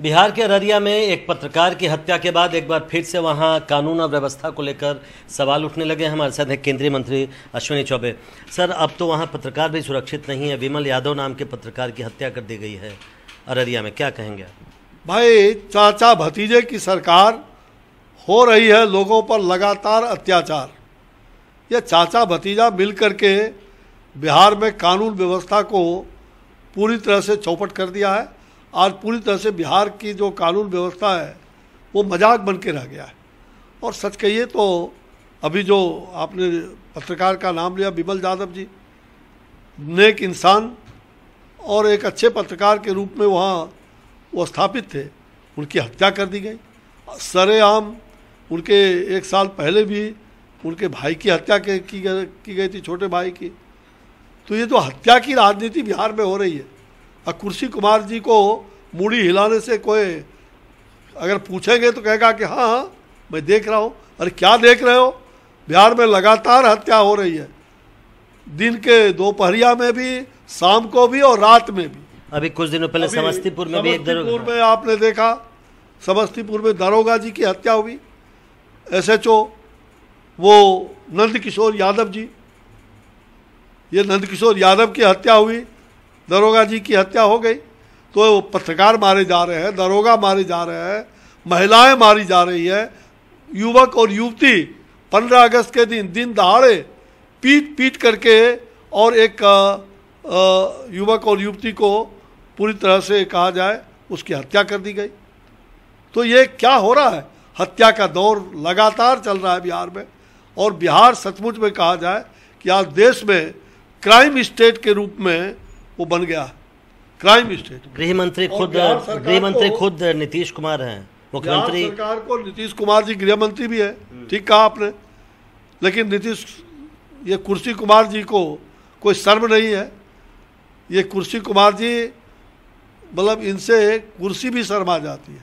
बिहार के अररिया में एक पत्रकार की हत्या के बाद एक बार फिर से वहां कानून और व्यवस्था को लेकर सवाल उठने लगे हमारे साथ हैं केंद्रीय मंत्री अश्विनी चौबे सर अब तो वहां पत्रकार भी सुरक्षित नहीं है विमल यादव नाम के पत्रकार की हत्या कर दी गई है अररिया में क्या कहेंगे भाई चाचा भतीजे की सरकार हो रही है लोगों पर लगातार अत्याचार यह चाचा भतीजा मिल करके बिहार में कानून व्यवस्था को पूरी तरह से चौपट कर दिया है आज पूरी तरह से बिहार की जो कानून व्यवस्था है वो मजाक बन के रह गया है और सच कहिए तो अभी जो आपने पत्रकार का नाम लिया बिमल यादव जी नेक इंसान और एक अच्छे पत्रकार के रूप में वहाँ वो स्थापित थे उनकी हत्या कर दी गई सरेआम उनके एक साल पहले भी उनके भाई की हत्या की गई थी छोटे भाई की तो ये जो हत्या की राजनीति बिहार में हो रही है और कुर्सी कुमार जी को मूढ़ी हिलाने से कोई अगर पूछेंगे तो कहेगा कि हाँ हाँ मैं देख रहा हूँ अरे क्या देख रहे हो बिहार में लगातार हत्या हो रही है दिन के दोपहरिया में भी शाम को भी और रात में भी अभी कुछ दिनों पहले समस्तीपुर में भी समस्तीपुर में आपने देखा समस्तीपुर में दारोगा जी की हत्या हुई एसएचओ वो नंदकिशोर यादव जी ये नंदकिशोर यादव की हत्या हुई दरोगा जी की हत्या हो गई तो वो पत्रकार मारे जा रहे हैं दरोगा मारे जा रहे हैं महिलाएं मारी जा रही है युवक और युवती पंद्रह अगस्त के दिन दिन दहाड़े पीट पीट करके और एक युवक और युवती को पूरी तरह से कहा जाए उसकी हत्या कर दी गई तो ये क्या हो रहा है हत्या का दौर लगातार चल रहा है बिहार में और बिहार सचमुच में कहा जाए कि आज देश में क्राइम स्टेट के रूप में वो बन गया क्राइम स्टेट गृह मंत्री खुद गृह मंत्री खुद नीतीश कुमार हैं मुख्यमंत्री सरकार को नीतीश कुमार जी गृह मंत्री भी है ठीक कहा आपने लेकिन नीतीश ये कुर्सी कुमार जी को कोई शर्म नहीं है ये कुर्सी कुमार जी मतलब इनसे कुर्सी भी शर्मा जाती है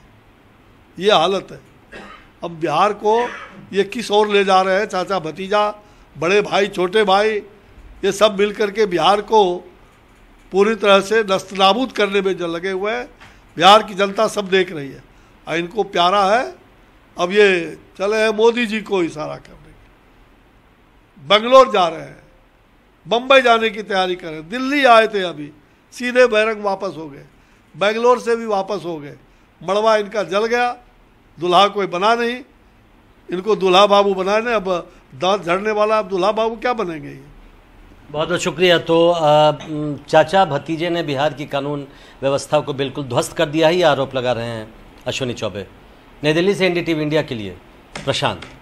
ये हालत है अब बिहार को ये किस ओर ले जा रहे हैं चाचा भतीजा बड़े भाई छोटे भाई ये सब मिल करके बिहार को पूरी तरह से नस्त नाबूद करने में जो लगे हुए हैं बिहार की जनता सब देख रही है और इनको प्यारा है अब ये चले हैं मोदी जी को इशारा करने के बंगलोर जा रहे हैं बम्बई जाने की तैयारी कर रहे हैं दिल्ली आए थे अभी सीधे बैरंग वापस हो गए बेंगलोर से भी वापस हो गए मड़वा इनका जल गया दुल्हा कोई बना नहीं इनको दूल्हा बाबू बनाने अब दांत झड़ने वाला अब दूल्हा बाबू क्या बनेंगे ये बहुत बहुत शुक्रिया तो चाचा भतीजे ने बिहार की कानून व्यवस्था को बिल्कुल ध्वस्त कर दिया ही आरोप लगा रहे हैं अश्विनी चौबे नई दिल्ली से एनडीटीवी इंडिया के लिए प्रशांत